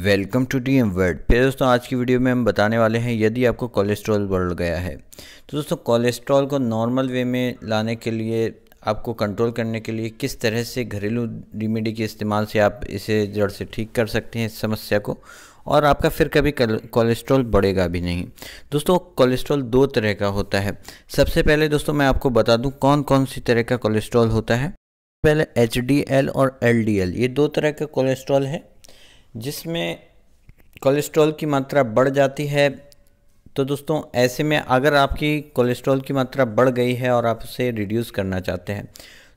welcome to D M word फिर दोस्तों आज की वीडियो में हम बताने वाले हैं यदि आपको कोलेस्ट्रॉल बढ़ गया है तो दोस्तों कोलेस्ट्रॉल को नॉर्मल वे में लाने के लिए आपको कंट्रोल करने के लिए किस तरह से घरेलू रेमेडी के इस्तेमाल से आप इसे जड़ से ठीक कर सकते हैं इस समस्या को और आपका फिर कभी कोलेस्ट्रॉल बढ़ेगा भी नहीं दोस्तों कोलेस्ट्रॉल दो तरह का होता है सबसे पहले दोस्तों मैं आपको बता दूँ कौन कौन सी तरह का कोलेस्ट्रॉल होता है पहले एच और एल ये दो तरह का कोलेस्ट्रॉल है जिसमें कोलेस्ट्रॉल की मात्रा बढ़ जाती है तो दोस्तों ऐसे में अगर आपकी कोलेस्ट्रॉल की मात्रा बढ़ गई है और आप उसे रिड्यूस करना चाहते हैं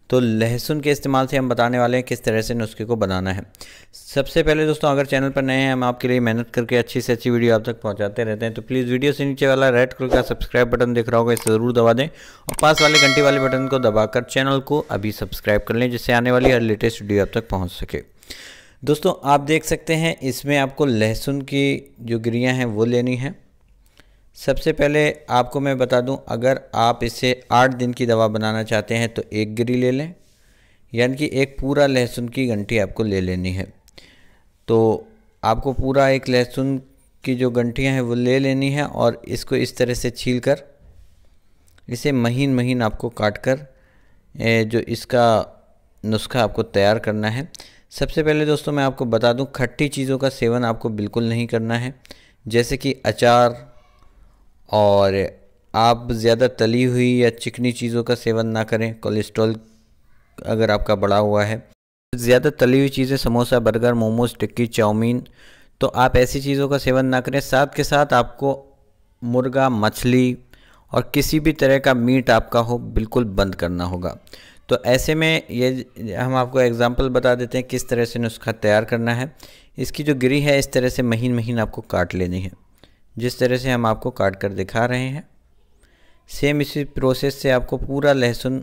तो लहसुन के इस्तेमाल से हम बताने वाले हैं किस तरह से नुस्खे को बनाना है सबसे पहले दोस्तों अगर चैनल पर नए हैं हम आपके लिए मेहनत करके अच्छी से अच्छी वीडियो आप तक पहुंचाते रहते हैं तो प्लीज़ वीडियो से नीचे वाला रेड कलर का सब्सक्राइब बटन दिख रहा होगा इसे ज़रूर दबा दें और पास वाले घंटी वाले बटन को दबाकर चैनल को अभी सब्सक्राइब कर लें जिससे आने वाली हर लेटेस्ट वीडियो आप तक पहुँच सके दोस्तों आप देख सकते हैं इसमें आपको लहसुन की जो गिरियाँ हैं वो लेनी है सबसे पहले आपको मैं बता दूं अगर आप इसे आठ दिन की दवा बनाना चाहते हैं तो एक गिरी ले लें यानी कि एक पूरा लहसुन की घंटी आपको ले लेनी है तो आपको पूरा एक लहसुन की जो घंटियाँ हैं वो ले लेनी है और इसको इस तरह से छील कर इसे महीन महीन आपको काट कर जो इसका नुस्खा आपको तैयार करना है सबसे पहले दोस्तों मैं आपको बता दूं खट्टी चीज़ों का सेवन आपको बिल्कुल नहीं करना है जैसे कि अचार और आप ज़्यादा तली हुई या चिकनी चीज़ों का सेवन ना करें कोलेस्ट्रॉल अगर आपका बढ़ा हुआ है ज़्यादा तली हुई चीज़ें समोसा बर्गर मोमोज टिक्की चाउमीन तो आप ऐसी चीज़ों का सेवन ना करें साथ के साथ आपको मुर्गा मछली और किसी भी तरह का मीट आपका हो बिल्कुल बंद करना होगा तो ऐसे में ये हम आपको एग्ज़ाम्पल बता देते हैं किस तरह से नुस्खा तैयार करना है इसकी जो गिरी है इस तरह से महीन महीन आपको काट लेनी है जिस तरह से हम आपको काट कर दिखा रहे हैं सेम इसी प्रोसेस से आपको पूरा लहसुन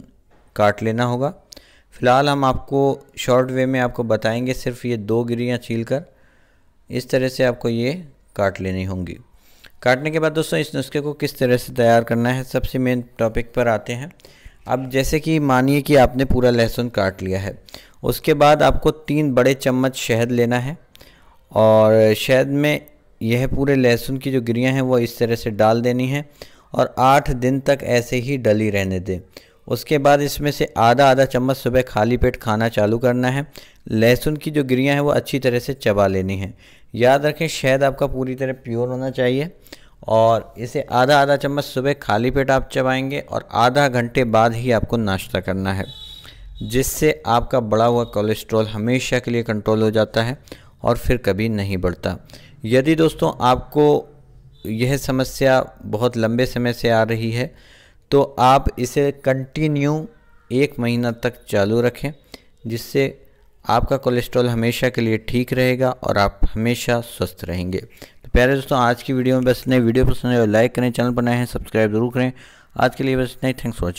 काट लेना होगा फ़िलहाल हम आपको शॉर्ट वे में आपको बताएंगे सिर्फ ये दो गिरियाँ छील कर इस तरह से आपको ये काट लेनी होंगी काटने के बाद दोस्तों इस नुस्खे को किस तरह से तैयार करना है सबसे मेन टॉपिक पर आते हैं अब जैसे कि मानिए कि आपने पूरा लहसुन काट लिया है उसके बाद आपको तीन बड़े चम्मच शहद लेना है और शहद में यह पूरे लहसुन की जो गिरियाँ हैं वो इस तरह से डाल देनी है और आठ दिन तक ऐसे ही डली रहने दें उसके बाद इसमें से आधा आधा चम्मच सुबह खाली पेट खाना चालू करना है लहसुन की जो गिरियाँ हैं वो अच्छी तरह से चबा लेनी है याद रखें शहद आपका पूरी तरह प्योर होना चाहिए और इसे आधा आधा चम्मच सुबह खाली पेट आप चबाएंगे और आधा घंटे बाद ही आपको नाश्ता करना है जिससे आपका बढ़ा हुआ कोलेस्ट्रॉल हमेशा के लिए कंट्रोल हो जाता है और फिर कभी नहीं बढ़ता यदि दोस्तों आपको यह समस्या बहुत लंबे समय से आ रही है तो आप इसे कंटिन्यू एक महीना तक चालू रखें जिससे आपका कोलेस्ट्रॉल हमेशा के लिए ठीक रहेगा और आप हमेशा स्वस्थ रहेंगे तो प्यारे दोस्तों आज की वीडियो में बस नहीं वीडियो पसंद है तो लाइक करें चैनल पर नए हैं सब्सक्राइब जरूर करें आज के लिए बस नहीं थैंक्स वॉचिंग